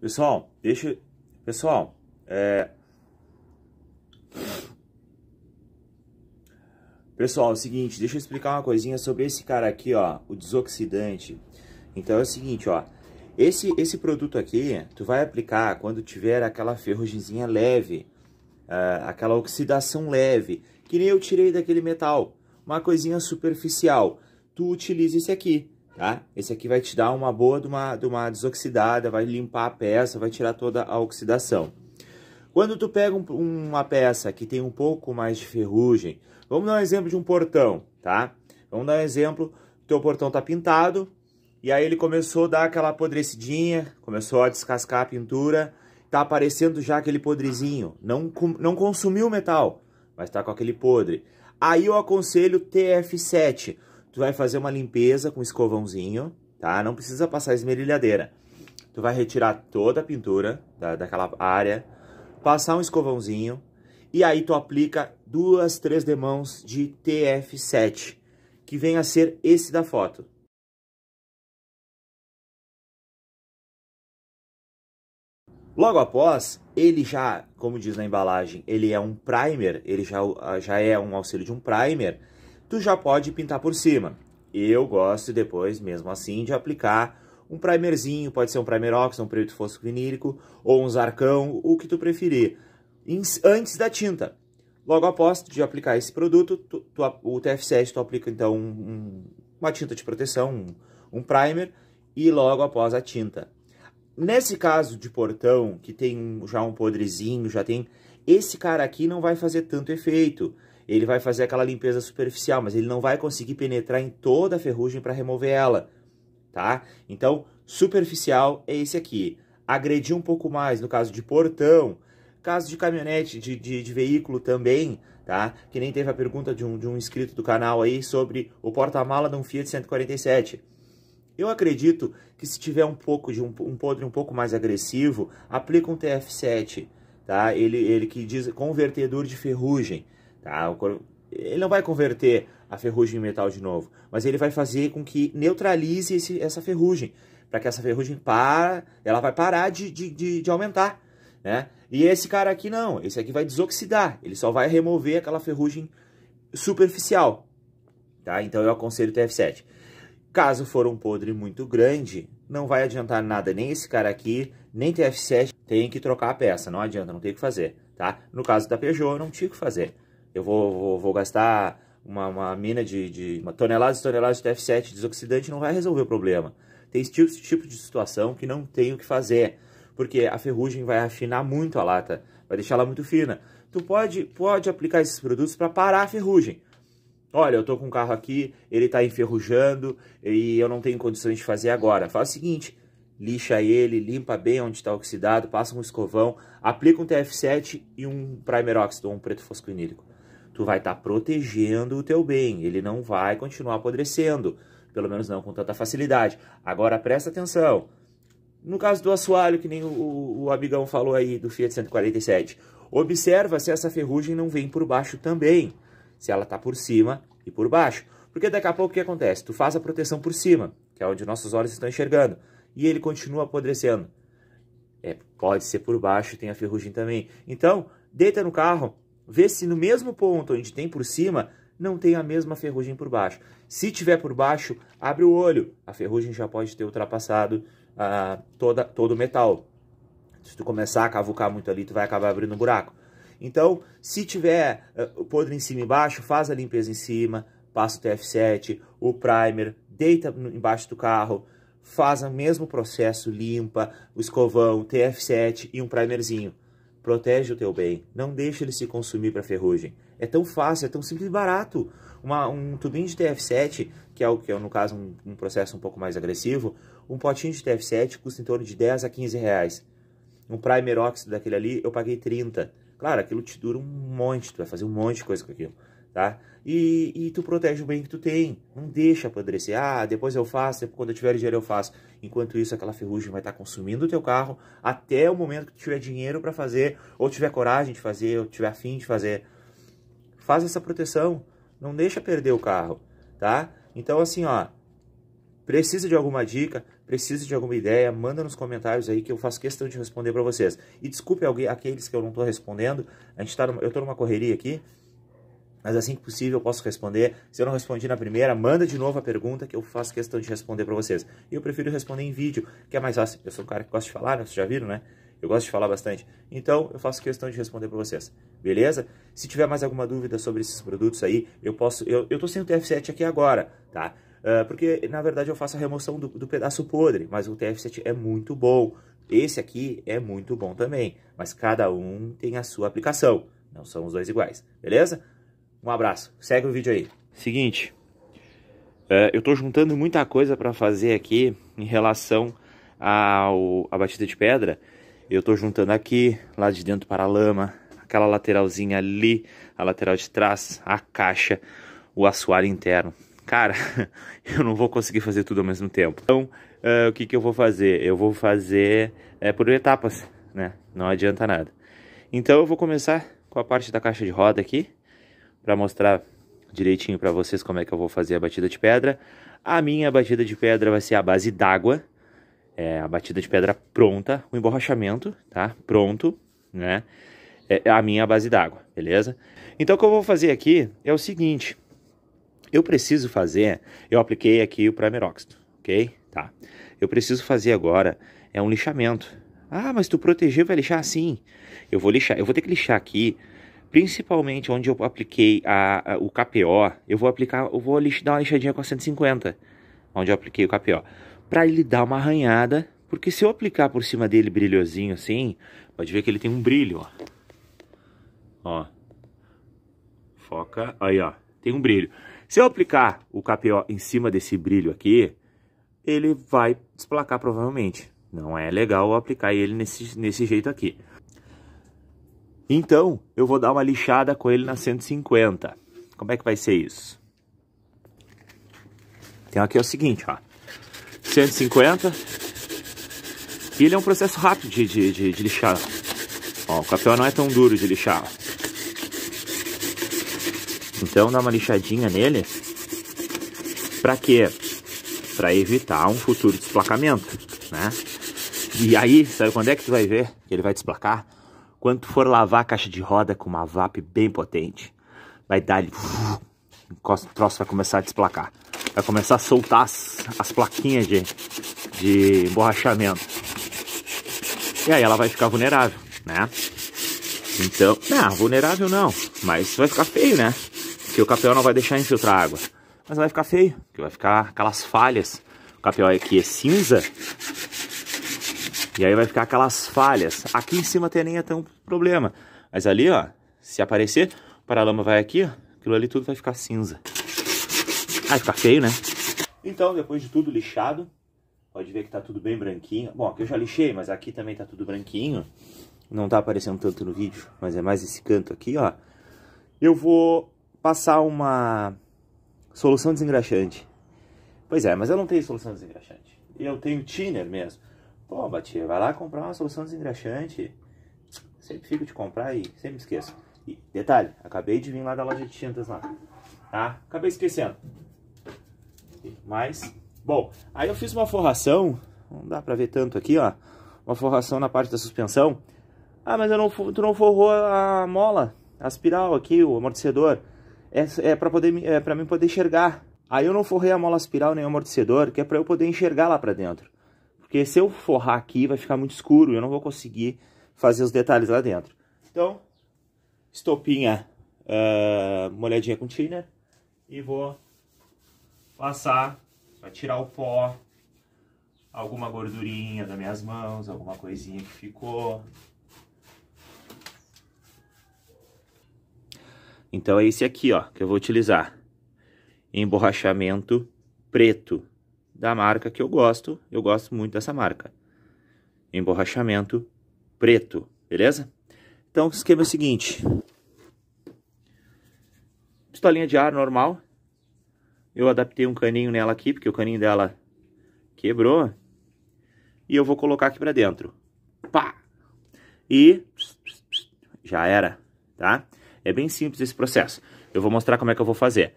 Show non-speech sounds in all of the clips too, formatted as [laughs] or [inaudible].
Pessoal, deixa. Pessoal, é. Pessoal, é o seguinte, deixa eu explicar uma coisinha sobre esse cara aqui, ó, o desoxidante. Então é o seguinte, ó, esse, esse produto aqui, tu vai aplicar quando tiver aquela ferrugemzinha leve, uh, aquela oxidação leve, que nem eu tirei daquele metal, uma coisinha superficial. Tu utiliza esse aqui, tá? Esse aqui vai te dar uma boa de uma, de uma desoxidada, vai limpar a peça, vai tirar toda a oxidação. Quando tu pega um, uma peça que tem um pouco mais de ferrugem, vamos dar um exemplo de um portão, tá? Vamos dar um exemplo, teu portão tá pintado, e aí ele começou a dar aquela apodrecidinha, começou a descascar a pintura, tá aparecendo já aquele podrezinho, não, não consumiu o metal, mas tá com aquele podre. Aí eu aconselho TF7, tu vai fazer uma limpeza com escovãozinho, tá? Não precisa passar esmerilhadeira. Tu vai retirar toda a pintura da, daquela área, passar um escovãozinho e aí tu aplica duas, três demãos de TF7, que vem a ser esse da foto. Logo após, ele já, como diz na embalagem, ele é um primer, ele já, já é um auxílio de um primer, tu já pode pintar por cima. Eu gosto depois, mesmo assim, de aplicar um primerzinho, pode ser um primer óxido, um preto fosco vinílico, ou um zarcão, o que tu preferir, antes da tinta. Logo após de aplicar esse produto, tu, tu, o TF7 tu aplica então um, uma tinta de proteção, um, um primer, e logo após a tinta. Nesse caso de portão, que tem já um podrezinho, já tem... Esse cara aqui não vai fazer tanto efeito, ele vai fazer aquela limpeza superficial, mas ele não vai conseguir penetrar em toda a ferrugem para remover ela, tá? Então, superficial é esse aqui. Agredir um pouco mais, no caso de portão, caso de caminhonete, de, de, de veículo também, tá? Que nem teve a pergunta de um, de um inscrito do canal aí sobre o porta-mala de um Fiat 147. Eu acredito que se tiver um pouco de um, um podre um pouco mais agressivo, aplica um TF7, tá? Ele, ele que diz convertedor de ferrugem. Tá? Ele não vai converter a ferrugem em metal de novo, mas ele vai fazer com que neutralize esse, essa ferrugem, para que essa ferrugem para, ela vai parar de, de, de, de aumentar. Né? E esse cara aqui não, esse aqui vai desoxidar, ele só vai remover aquela ferrugem superficial, tá? Então eu aconselho o TF7. Caso for um podre muito grande, não vai adiantar nada nem esse cara aqui, nem TF7, tem que trocar a peça, não adianta, não tem o que fazer, tá? No caso da Peugeot, não tinha o que fazer eu vou, vou, vou gastar uma, uma, mina de, de uma toneladas e toneladas de TF7 desoxidante, não vai resolver o problema. Tem esse tipo, tipo de situação que não tem o que fazer, porque a ferrugem vai afinar muito a lata, vai deixar ela muito fina. Tu pode, pode aplicar esses produtos para parar a ferrugem. Olha, eu tô com um carro aqui, ele tá enferrujando e eu não tenho condições de fazer agora. Faz o seguinte, lixa ele, limpa bem onde está oxidado, passa um escovão, aplica um TF7 e um primer óxido, um preto fosco vinílico tu vai estar tá protegendo o teu bem, ele não vai continuar apodrecendo, pelo menos não com tanta facilidade. Agora presta atenção, no caso do assoalho, que nem o, o, amigão falou aí do Fiat 147, observa se essa ferrugem não vem por baixo também, se ela está por cima e por baixo. Porque daqui a pouco o que acontece? Tu faz a proteção por cima, que é onde nossos olhos estão enxergando, e ele continua apodrecendo. É, pode ser por baixo, tem a ferrugem também. Então, deita no carro, Vê se no mesmo ponto onde tem por cima, não tem a mesma ferrugem por baixo. Se tiver por baixo, abre o olho. A ferrugem já pode ter ultrapassado ah, toda, todo o metal. Se tu começar a cavucar muito ali, tu vai acabar abrindo um buraco. Então, se tiver uh, podre em cima e embaixo, faz a limpeza em cima, passa o TF7, o primer, deita no, embaixo do carro, faz o mesmo processo, limpa o escovão, TF7 e um primerzinho. Protege o teu bem, não deixe ele se consumir para ferrugem. É tão fácil, é tão simples e barato. Uma, um tubinho de TF7, que é, o, que é no caso um, um, processo um pouco mais agressivo, um potinho de TF7 custa em torno de 10 a 15 reais. Um primer óxido daquele ali eu paguei 30. Claro, aquilo te dura um monte, tu vai fazer um monte de coisa com aquilo tá? E, e, tu protege o bem que tu tem, não deixa apodrecer. Ah, depois eu faço, depois, quando eu tiver dinheiro eu faço. Enquanto isso, aquela ferrugem vai estar tá consumindo o teu carro até o momento que tu tiver dinheiro para fazer, ou tiver coragem de fazer, ou tiver afim de fazer. Faz essa proteção, não deixa perder o carro, tá? Então, assim, ó, precisa de alguma dica, precisa de alguma ideia, manda nos comentários aí que eu faço questão de responder para vocês. E desculpe alguém, aqueles que eu não estou respondendo, a gente tá numa, eu estou numa correria aqui, mas assim que possível eu posso responder. Se eu não respondi na primeira, manda de novo a pergunta que eu faço questão de responder para vocês. E eu prefiro responder em vídeo, que é mais fácil. Eu sou um cara que gosta de falar, né? vocês já viram, né? Eu gosto de falar bastante. Então, eu faço questão de responder para vocês. Beleza? Se tiver mais alguma dúvida sobre esses produtos aí, eu posso. Eu, eu tô sem o TF7 aqui agora, tá? Uh, porque, na verdade, eu faço a remoção do, do pedaço podre, mas o TF7 é muito bom. Esse aqui é muito bom também. Mas cada um tem a sua aplicação. Não são os dois iguais, beleza? Um abraço. Segue o vídeo aí. Seguinte, é, eu estou juntando muita coisa para fazer aqui em relação ao, à batida de pedra. Eu estou juntando aqui, lá de dentro para a lama, aquela lateralzinha ali, a lateral de trás, a caixa, o assoalho interno. Cara, [laughs] eu não vou conseguir fazer tudo ao mesmo tempo. Então, é, o que, que eu vou fazer? Eu vou fazer é, por etapas, né? Não adianta nada. Então, eu vou começar com a parte da caixa de roda aqui para mostrar direitinho para vocês como é que eu vou fazer a batida de pedra. A minha batida de pedra vai ser a base d'água, é, a batida de pedra pronta, o emborrachamento, tá? Pronto, né? É, é a minha base d'água, beleza? Então o que eu vou fazer aqui é o seguinte, eu preciso fazer, eu apliquei aqui o primer óxido, ok? Tá. Eu preciso fazer agora é um lixamento. Ah, mas tu proteger vai lixar assim. Eu vou lixar, eu vou ter que lixar aqui principalmente onde eu apliquei a, a, o KPO, eu vou aplicar, eu vou dar uma lixadinha com a 150, onde eu apliquei o KPO, para ele dar uma arranhada, porque se eu aplicar por cima dele brilhozinho assim, pode ver que ele tem um brilho, ó. Ó. Foca, aí ó, tem um brilho. Se eu aplicar o KPO em cima desse brilho aqui, ele vai desplacar provavelmente. Não é legal aplicar ele nesse, nesse jeito aqui. Então, eu vou dar uma lixada com ele na 150. Como é que vai ser isso? Então aqui é o seguinte, ó. 150. E ele é um processo rápido de, de, de, de lixar. Ó, o papel não é tão duro de lixar. Então dá uma lixadinha nele. Pra quê? Pra evitar um futuro desplacamento, né? E aí, sabe quando é que tu vai ver que ele vai desplacar? Quando for lavar a caixa de roda com uma VAP bem potente, vai dar ele. O troço vai começar a desplacar. Vai começar a soltar as, as plaquinhas de, de emborrachamento. E aí ela vai ficar vulnerável, né? Então, não, vulnerável não, mas vai ficar feio, né? Porque o capel não vai deixar infiltrar água. Mas vai ficar feio, porque vai ficar aquelas falhas. O capel aqui é cinza, e aí vai ficar aquelas falhas. Aqui em cima até nem é tão problema. Mas ali, ó, se aparecer, o paralama vai aqui, ó, aquilo ali tudo vai ficar cinza. Vai ficar feio, né? Então, depois de tudo lixado, pode ver que tá tudo bem branquinho. Bom, aqui eu já lixei, mas aqui também tá tudo branquinho. Não tá aparecendo tanto no vídeo, mas é mais esse canto aqui, ó. Eu vou passar uma solução desengraxante. Pois é, mas eu não tenho solução desengraxante. Eu tenho thinner mesmo. Pô, Batia, vai lá comprar uma solução desengraxante. Sempre fico de comprar e sempre esqueço. E, detalhe, acabei de vir lá da loja de tintas lá. Tá? Acabei esquecendo. Mas, bom, aí eu fiz uma forração. Não dá pra ver tanto aqui, ó. Uma forração na parte da suspensão. Ah, mas eu não, tu não forrou a mola, a espiral aqui, o amortecedor. É, é para poder é para mim poder enxergar. Aí eu não forrei a mola espiral nem o amortecedor, que é para eu poder enxergar lá para dentro. Porque se eu forrar aqui, vai ficar muito escuro. Eu não vou conseguir fazer os detalhes lá dentro. Então, estopinha uh, molhadinha com thinner. E vou passar para tirar o pó. Alguma gordurinha das minhas mãos, alguma coisinha que ficou. Então é esse aqui, ó, que eu vou utilizar. Emborrachamento preto da marca que eu gosto. Eu gosto muito dessa marca. Emborrachamento preto, beleza? Então, o esquema é o seguinte. Pistolinha de ar normal. Eu adaptei um caninho nela aqui, porque o caninho dela quebrou. E eu vou colocar aqui pra dentro. Pá! E já era, tá? É bem simples esse processo. Eu vou mostrar como é que eu vou fazer.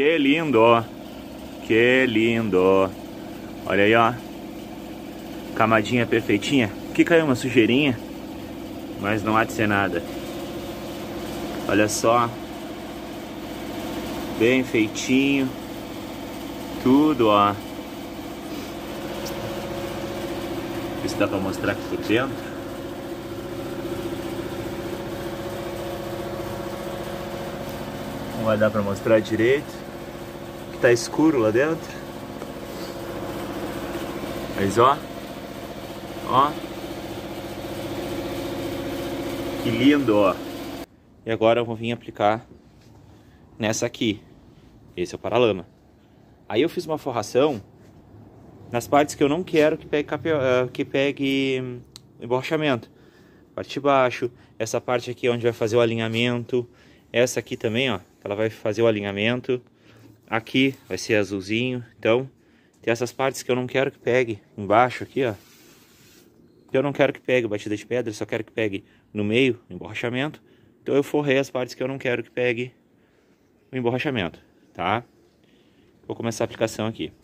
Que lindo! Que lindo! Olha aí, ó. Camadinha perfeitinha. Que caiu uma sujeirinha, mas não há de ser nada. Olha só. Bem feitinho. Tudo, ó. Ver se dá pra mostrar aqui por dentro. Não vai dar para mostrar direito tá escuro lá dentro. Mas ó, ó, que lindo, ó. E agora eu vou vir aplicar nessa aqui. Esse é o paralama. Aí eu fiz uma forração nas partes que eu não quero que pegue, ah, que pegue hum, emborrachamento. Parte de baixo, essa parte aqui é onde vai fazer o alinhamento. Essa aqui também, ó, ela vai fazer o alinhamento. Aqui vai ser azulzinho. Então, tem essas partes que eu não quero que pegue embaixo aqui, ó. Eu não quero que pegue batida de pedra, só quero que pegue no meio, emborrachamento. Então eu forrei as partes que eu não quero que pegue o emborrachamento, tá? Vou começar a aplicação aqui.